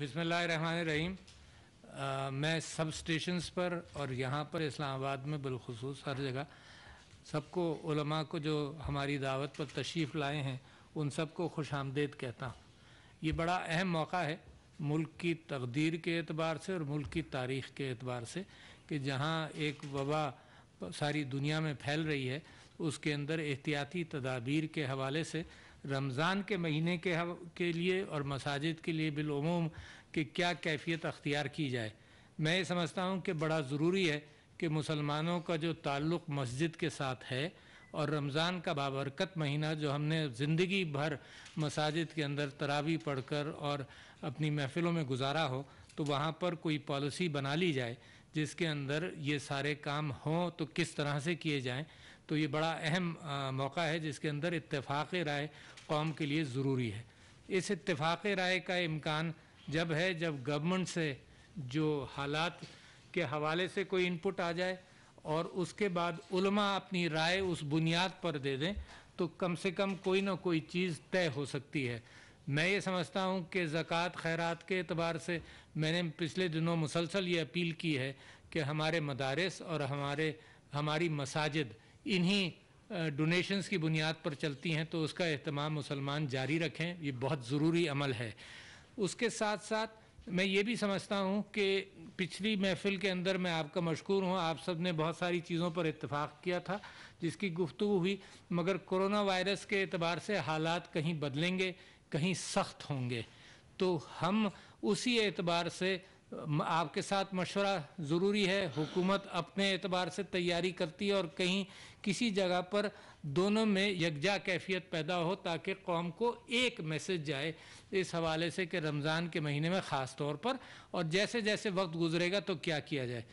बिसमीम मैं सब स्टेशन्स पर और यहाँ पर इस्लामाबाद में बिलखसूस हर जगह सबको उलमा को जो हमारी दावत पर तशरीफ़ लाए हैं उन सबको खुश आमदेद कहता हूँ ये बड़ा अहम मौका है मुल्क की तकदीर के अतबार से और मुल्क की तारीख़ के अतबार से कि जहाँ एक वबा सारी दुनिया में फैल रही है उसके अंदर एहतियाती तदाबीर के हवाले से रमज़ान के महीने के हम के लिए और मसाजिद के लिए बिलूम की क्या कैफियत अख्तियार की जाए मैं ये समझता हूँ कि बड़ा ज़रूरी है कि मुसलमानों का जो ताल्लुक़ मस्जिद के साथ है और रमज़ान का बाबरकत महीना जो हमने ज़िंदगी भर मसाजिद के अंदर तरावी पढ़कर और अपनी महफ़िलों में गुजारा हो तो वहाँ पर कोई पॉलिसी बना ली जाए जिसके अंदर ये सारे काम हों तो किस तरह से किए जाएँ तो ये बड़ा अहम मौका है जिसके अंदर इतफाक़ राय कौम के लिए ज़रूरी है इस इतफाक़ राय का इम्कान जब है जब गवर्नमेंट से जो हालात के हवाले से कोई इनपुट आ जाए और उसके बाद उलमा अपनी राय उस बुनियाद पर दे दें तो कम से कम कोई ना कोई चीज़ तय हो सकती है मैं ये समझता हूँ कि ज़क़़त खैरात के अतबार से मैंने पिछले दिनों मुसलसल ये अपील की है कि हमारे मदारस और हमारे हमारी मसाजिद इन्हीं डोनेशंस की बुनियाद पर चलती हैं तो उसका अहतमाम मुसलमान जारी रखें ये बहुत ज़रूरी अमल है उसके साथ साथ मैं ये भी समझता हूँ कि पिछली महफिल के अंदर मैं आपका मशहूर हूँ आप सब ने बहुत सारी चीज़ों पर इतफ़ाक़ किया था जिसकी गुफ्तु हुई मगर कोरोना वायरस के अतबार से हालात कहीं बदलेंगे कहीं सख्त होंगे तो हम उसी एतबार से आपके साथ मशवरा ज़रूरी है हुकूमत अपने एतबार से तैयारी करती है और कहीं किसी जगह पर दोनों में यकजा कैफियत पैदा हो ताकि कौम को एक मैसेज जाए इस हवाले से कि रमज़ान के महीने में ख़ास तौर पर और जैसे जैसे वक्त गुजरेगा तो क्या किया जाए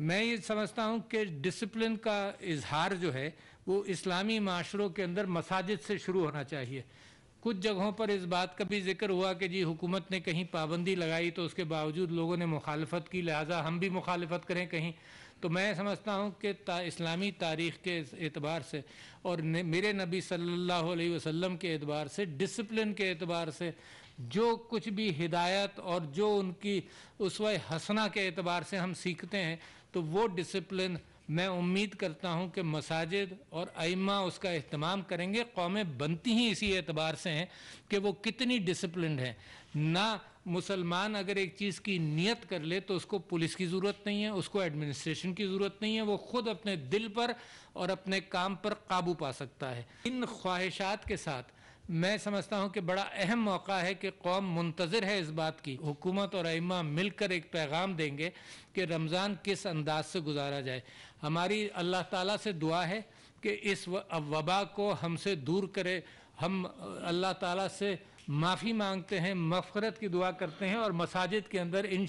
मैं ये समझता हूँ कि डिसप्लिन का इजहार जो है वो इस्लामी माशरों के अंदर मसाजिद से शुरू होना चाहिए कुछ जगहों पर इस बात का भी जिक्र हुआ कि जी हुकूमत ने कहीं पाबंदी लगाई तो उसके बावजूद लोगों ने मुखालफत की लिहाजा हम भी मुखालफत करें कहीं तो मैं समझता हूँ कि ता, इस्लामी तारीख़ के एतबार से और न, मेरे नबी सल्लल्लाहु अलैहि वसल्लम के एतबार से डिसिप्लिन के एतबार से जो कुछ भी हिदायत और जो उनकी उसवा हसना के एतबार से हम सीखते हैं तो वो डिसप्लिन मैं उम्मीद करता हूँ कि मसाजिद और आइमा उसका अहतमाम करेंगे कौमें बनती ही इसी एतबार से हैं कि वो कितनी डिसप्लिन है ना मुसलमान अगर एक चीज़ की नीयत कर ले तो उसको पुलिस की ज़रूरत नहीं है उसको एडमिनिस्ट्रेशन की ज़रूरत नहीं है वो ख़ुद अपने दिल पर और अपने काम पर काबू पा सकता है इन ख्वाहिशात के साथ मैं समझता हूँ कि बड़ा अहम मौका है कि कौम मुंतज़र है इस बात की हुकूमत और अइमा मिलकर एक पैगाम देंगे कि रमज़ान किस अंदाज से गुजारा जाए हमारी अल्लाह ताला से दुआ है कि इस वबा को हमसे दूर करे हम अल्लाह ताला से माफ़ी मांगते हैं मफ़रत की दुआ करते हैं और मसाजिद के अंदर इन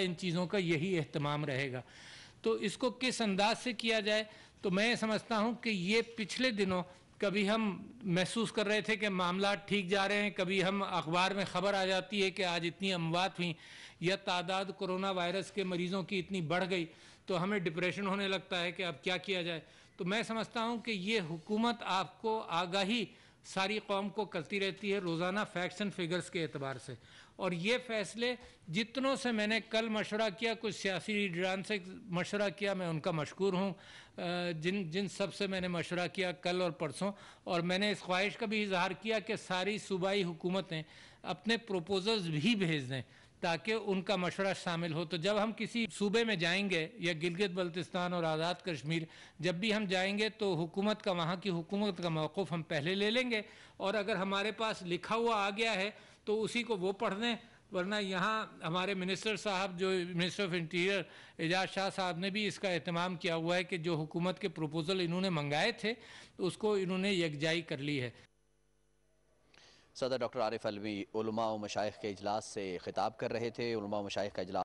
इन चीज़ों का यही अहतमाम रहेगा तो इसको किस अंदाज से किया जाए तो मैं समझता हूँ कि ये पिछले दिनों कभी हम महसूस कर रहे थे कि मामला ठीक जा रहे हैं कभी हम अखबार में ख़बर आ जाती है कि आज इतनी अमवात हुई या तादाद कोरोना वायरस के मरीज़ों की इतनी बढ़ गई तो हमें डिप्रेशन होने लगता है कि अब क्या किया जाए तो मैं समझता हूँ कि ये हुकूमत आपको आगाही सारी कौम को करती रहती है रोज़ाना फैक्ट्स एंड फिगर्स के अतबार से और ये फैसले जितनों से मैंने कल मशवरा किया कुछ सियासी लीडरान से मशवरा किया मैं उनका मशहूर हूँ जिन जिन सब से मैंने मशवरा किया कल और परसों और मैंने इस ख्वाहिश का भी इजहार किया कि सारी सूबाई हुकूमतें अपने प्रोपोजल्स भी भेज दें ताकि उनका मशवरा शामिल हो तो जब हम किसी सूबे में जाएंगे या गिलगित बल्तिस्तान और आज़ाद कश्मीर जब भी हम जाएंगे तो हुकूमत का वहाँ की हुकूमत का मौक़ हम पहले ले लेंगे और अगर हमारे पास लिखा हुआ आ गया है तो उसी को वो पढ़ दें वरना यहाँ हमारे मिनिस्टर साहब जो minister of interior Ijaz Shah साहब ने भी इसका अहतमाम किया हुआ है कि जो हुकूमत के प्रपोज़ल इन्होंने मंगाए थे तो उसको इन्होंने यकजाई कर ली है सदर डॉक्टर आरिफ अलवी उलमा व मशाइ के अजलास से खिताब कर रहे थे उलमा मशाइ का अजलास